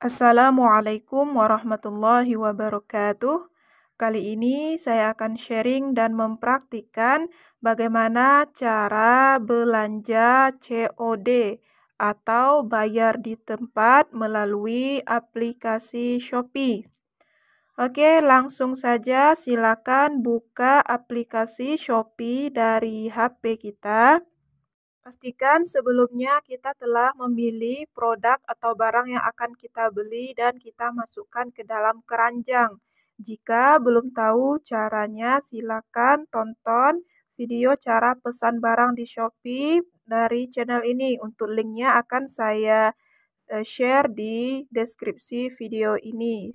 Assalamualaikum warahmatullahi wabarakatuh. Kali ini saya akan sharing dan mempraktikkan bagaimana cara belanja COD atau bayar di tempat melalui aplikasi Shopee. Oke, langsung saja silakan buka aplikasi Shopee dari HP kita. Pastikan sebelumnya kita telah memilih produk atau barang yang akan kita beli dan kita masukkan ke dalam keranjang. Jika belum tahu caranya, silakan tonton video cara pesan barang di Shopee dari channel ini. Untuk linknya akan saya e, share di deskripsi video ini.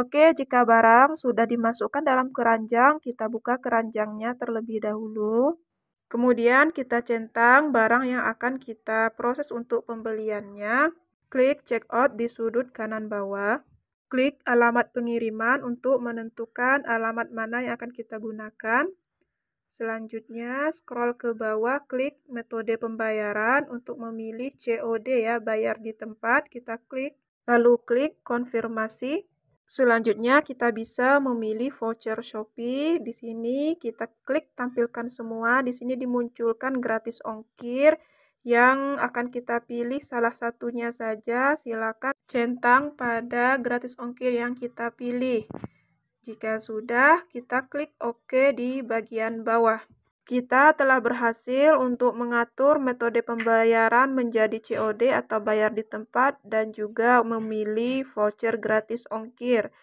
Oke, jika barang sudah dimasukkan dalam keranjang, kita buka keranjangnya terlebih dahulu. Kemudian kita centang barang yang akan kita proses untuk pembeliannya. Klik check out di sudut kanan bawah. Klik alamat pengiriman untuk menentukan alamat mana yang akan kita gunakan. Selanjutnya, scroll ke bawah, klik metode pembayaran untuk memilih COD ya, bayar di tempat. Kita klik, lalu klik konfirmasi. Selanjutnya kita bisa memilih voucher Shopee. Di sini kita klik tampilkan semua. Di sini dimunculkan gratis ongkir yang akan kita pilih salah satunya saja. Silakan centang pada gratis ongkir yang kita pilih. Jika sudah, kita klik OK di bagian bawah. Kita telah berhasil untuk mengatur metode pembayaran menjadi COD atau bayar di tempat dan juga memilih voucher gratis ongkir.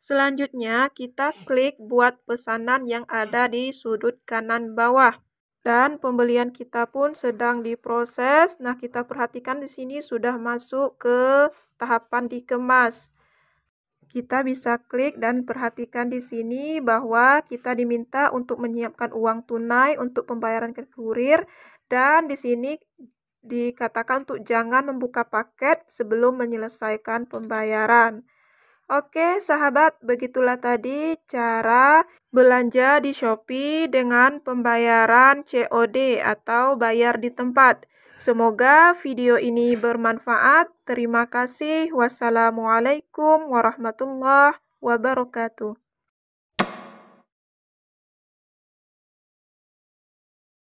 Selanjutnya, kita klik buat pesanan yang ada di sudut kanan bawah. Dan pembelian kita pun sedang diproses. Nah, kita perhatikan di sini sudah masuk ke tahapan dikemas. Kita bisa klik dan perhatikan di sini bahwa kita diminta untuk menyiapkan uang tunai untuk pembayaran ke kurir dan di sini dikatakan untuk jangan membuka paket sebelum menyelesaikan pembayaran. Oke sahabat, begitulah tadi cara belanja di Shopee dengan pembayaran COD atau bayar di tempat. Semoga video ini bermanfaat. Terima kasih. Wassalamualaikum warahmatullahi wabarakatuh.